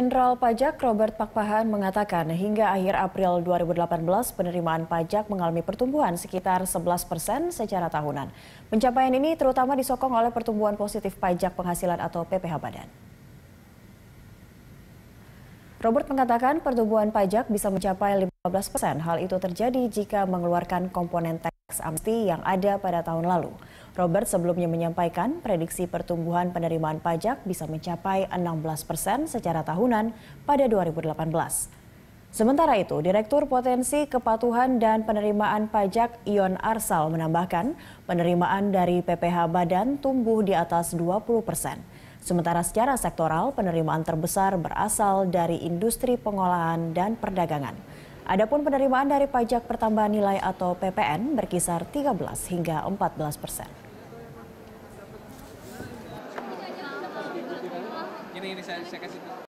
Jenderal Pajak Robert Pakpahan mengatakan hingga akhir April 2018 penerimaan pajak mengalami pertumbuhan sekitar 11 persen secara tahunan. Pencapaian ini terutama disokong oleh pertumbuhan positif pajak penghasilan atau PPH Badan. Robert mengatakan pertumbuhan pajak bisa mencapai 15 persen. Hal itu terjadi jika mengeluarkan komponen teks amnesty yang ada pada tahun lalu. Robert sebelumnya menyampaikan prediksi pertumbuhan penerimaan pajak bisa mencapai 16 persen secara tahunan pada 2018. Sementara itu, Direktur Potensi Kepatuhan dan Penerimaan Pajak Ion Arsal menambahkan penerimaan dari PPH Badan tumbuh di atas 20 persen. Sementara secara sektoral, penerimaan terbesar berasal dari industri pengolahan dan perdagangan. Adapun penerimaan dari pajak pertambahan nilai atau PPN berkisar 13 hingga 14 persen. Ini, ini saya, saya kasih.